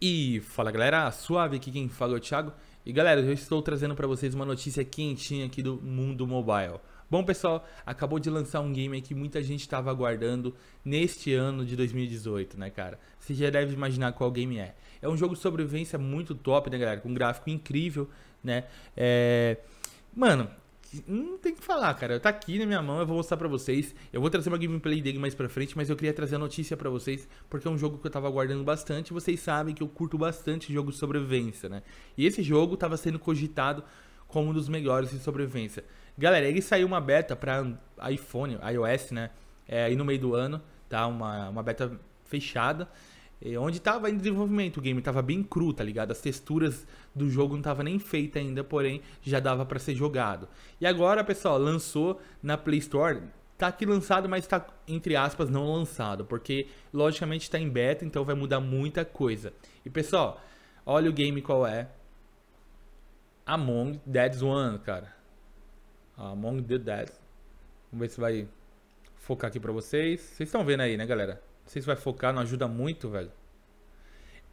E fala galera, suave aqui quem fala é o Thiago. E galera, eu estou trazendo para vocês uma notícia quentinha aqui do mundo mobile. Bom pessoal, acabou de lançar um game que muita gente estava aguardando neste ano de 2018, né cara? Você já deve imaginar qual game é. É um jogo de sobrevivência muito top, né galera? Com um gráfico incrível, né? É... Mano, não tem o que falar, cara. Tá aqui na minha mão, eu vou mostrar pra vocês. Eu vou trazer uma gameplay dele mais pra frente, mas eu queria trazer a notícia pra vocês, porque é um jogo que eu tava aguardando bastante. Vocês sabem que eu curto bastante jogos de sobrevivência, né? E esse jogo tava sendo cogitado como um dos melhores de sobrevivência. Galera, ele saiu uma beta pra iPhone, iOS, né? É, aí no meio do ano, tá? Uma, uma beta fechada. É, onde estava em desenvolvimento, o game estava bem cru, tá ligado? As texturas do jogo não tava nem feita ainda, porém já dava para ser jogado. E agora, pessoal, lançou na Play Store, tá aqui lançado, mas tá entre aspas não lançado, porque logicamente está em beta, então vai mudar muita coisa. E pessoal, olha o game qual é. Among Dead One, cara. Among the Dead. Vamos ver se vai focar aqui para vocês. Vocês estão vendo aí, né, galera? Não sei se vai focar, não ajuda muito, velho.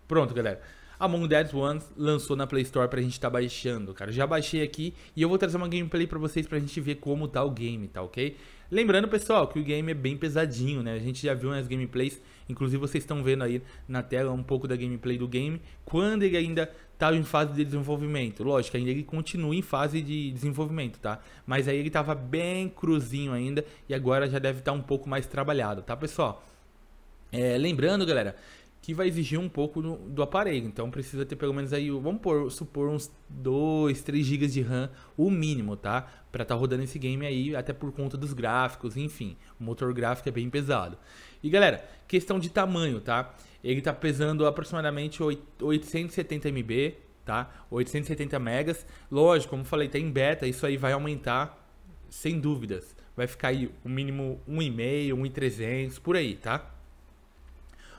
Pronto, galera. Among Dead Ones lançou na Play Store pra gente tá baixando, cara. Já baixei aqui e eu vou trazer uma gameplay pra vocês pra gente ver como tá o game, tá ok? Lembrando, pessoal, que o game é bem pesadinho, né? A gente já viu nas gameplays, inclusive vocês estão vendo aí na tela um pouco da gameplay do game, quando ele ainda tá em fase de desenvolvimento. Lógico, ainda ele continua em fase de desenvolvimento, tá? Mas aí ele tava bem cruzinho ainda e agora já deve estar tá um pouco mais trabalhado, tá, pessoal? É, lembrando, galera, que vai exigir um pouco do, do, aparelho. Então precisa ter pelo menos aí, vamos por, supor uns 2, 3 GB de RAM, o mínimo, tá? Para estar tá rodando esse game aí, até por conta dos gráficos, enfim. O motor gráfico é bem pesado. E galera, questão de tamanho, tá? Ele tá pesando aproximadamente 8, 870 MB, tá? 870 megas. Lógico, como falei, tá em beta, isso aí vai aumentar sem dúvidas. Vai ficar aí o mínimo 1,5, 1,300 por aí, tá?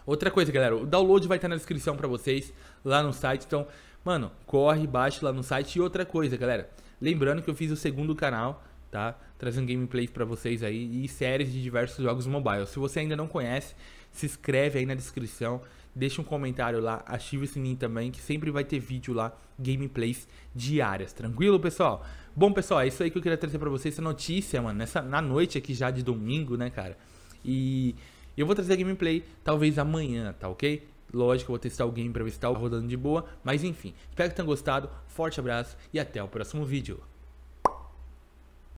Outra coisa, galera, o download vai estar na descrição para vocês lá no site. Então, mano, corre, baixa lá no site. E outra coisa, galera, lembrando que eu fiz o segundo canal, tá? Trazendo gameplays para vocês aí e séries de diversos jogos mobile. Se você ainda não conhece, se inscreve aí na descrição, deixa um comentário lá, ative o sininho também, que sempre vai ter vídeo lá, gameplays diárias, tranquilo, pessoal? Bom, pessoal, é isso aí que eu queria trazer para vocês, essa notícia, mano, nessa, na noite aqui já de domingo, né, cara? E e eu vou trazer gameplay talvez amanhã, tá ok? Lógico, eu vou testar o game pra ver se tá rodando de boa, mas enfim. Espero que tenham gostado, forte abraço e até o próximo vídeo.